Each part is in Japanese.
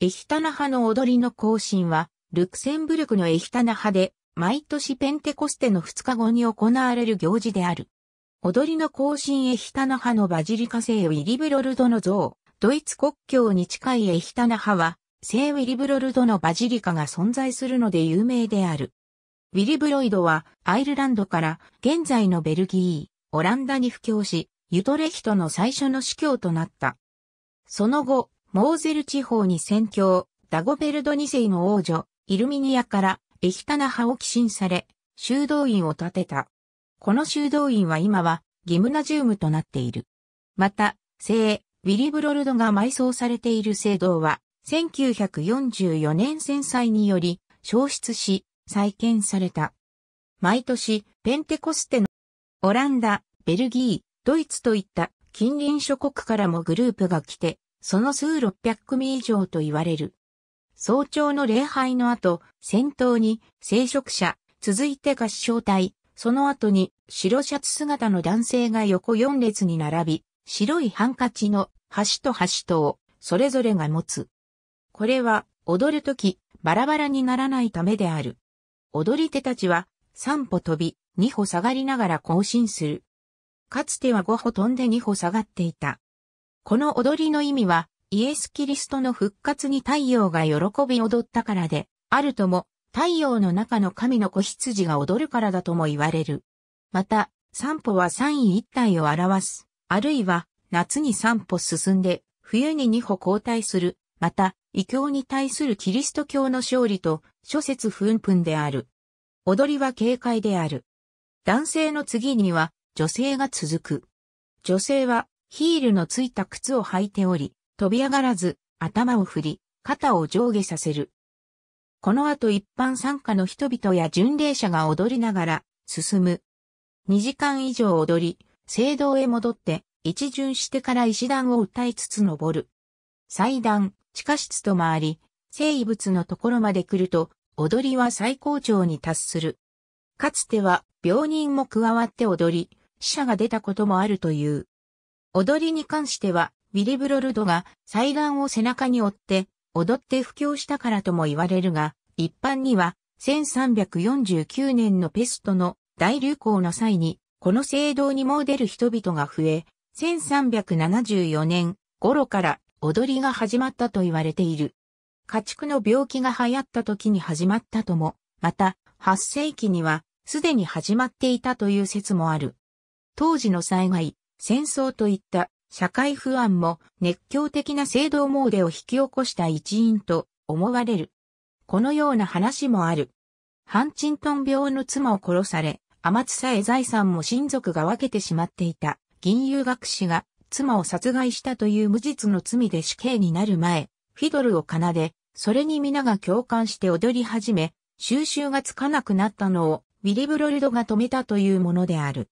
エヒタナ派の踊りの行進は、ルクセンブルクのエヒタナ派で、毎年ペンテコステの2日後に行われる行事である。踊りの行進エヒタナ派のバジリカ聖ウィリブロルドの像、ドイツ国境に近いエヒタナ派は、聖ウィリブロルドのバジリカが存在するので有名である。ウィリブロイドはアイルランドから現在のベルギー、オランダに布教し、ユトレヒトの最初の司教となった。その後、モーゼル地方に宣教、ダゴベルド2世の王女、イルミニアからエヒタナ派を寄進され、修道院を建てた。この修道院は今はギムナジウムとなっている。また、聖、ウィリブロルドが埋葬されている聖堂は、1944年戦災により、消失し、再建された。毎年、ペンテコステの、オランダ、ベルギー、ドイツといった近隣諸国からもグループが来て、その数六百組以上と言われる。早朝の礼拝の後、先頭に聖職者、続いて合唱隊、その後に白シャツ姿の男性が横四列に並び、白いハンカチの端と端とをそれぞれが持つ。これは踊るときバラバラにならないためである。踊り手たちは三歩飛び、二歩下がりながら行進する。かつては五歩飛んで二歩下がっていた。この踊りの意味は、イエス・キリストの復活に太陽が喜び踊ったからで、あるとも、太陽の中の神の子羊が踊るからだとも言われる。また、散歩は三位一体を表す。あるいは、夏に三歩進んで、冬に二歩交代する。また、異教に対するキリスト教の勝利と、諸説紛紛である。踊りは警戒である。男性の次には、女性が続く。女性は、ヒールのついた靴を履いており、飛び上がらず、頭を振り、肩を上下させる。この後一般参加の人々や巡礼者が踊りながら、進む。2時間以上踊り、聖堂へ戻って、一巡してから石段を歌いつつ登る。祭壇、地下室と回り、聖遺物のところまで来ると、踊りは最高潮に達する。かつては、病人も加わって踊り、死者が出たこともあるという。踊りに関しては、ウィリブロルドが祭壇を背中に追って踊って布教したからとも言われるが、一般には1349年のペストの大流行の際に、この聖堂にも出る人々が増え、1374年頃から踊りが始まったと言われている。家畜の病気が流行った時に始まったとも、また8世紀にはすでに始まっていたという説もある。当時の災害、戦争といった社会不安も熱狂的な制度詣でを引き起こした一因と思われる。このような話もある。ハンチントン病の妻を殺され、天津さえ財産も親族が分けてしまっていた、銀融学士が妻を殺害したという無実の罪で死刑になる前、フィドルを奏で、それに皆が共感して踊り始め、収集がつかなくなったのをウィリブロルドが止めたというものである。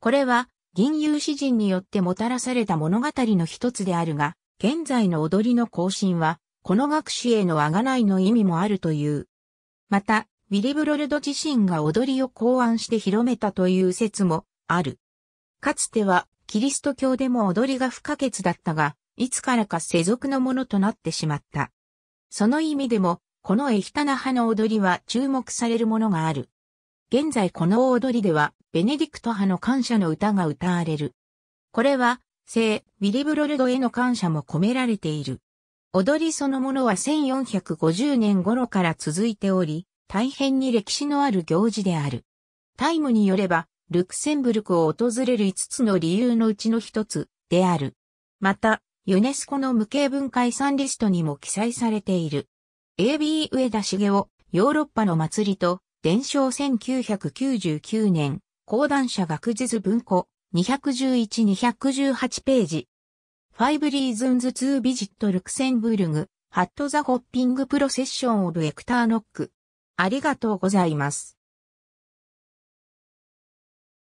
これは銀遊詩人によってもたらされた物語の一つであるが、現在の踊りの更新は、この学士へのあがないの意味もあるという。また、ウィリブロルド自身が踊りを考案して広めたという説もある。かつては、キリスト教でも踊りが不可欠だったが、いつからか世俗のものとなってしまった。その意味でも、このエヒタナ派の踊りは注目されるものがある。現在この踊りでは、ベネディクト派の感謝の歌が歌われる。これは、聖、ウィリブロルドへの感謝も込められている。踊りそのものは1450年頃から続いており、大変に歴史のある行事である。タイムによれば、ルクセンブルクを訪れる5つの理由のうちの1つである。また、ユネスコの無形文化遺産リストにも記載されている。AB 上田茂雄、ヨーロッパの祭りと伝承1999年、講談社学術文庫、211-218ページ。Five Reasons to Visit Luxembourg, at the Hopping Procession of Hector Nock。ありがとうございます。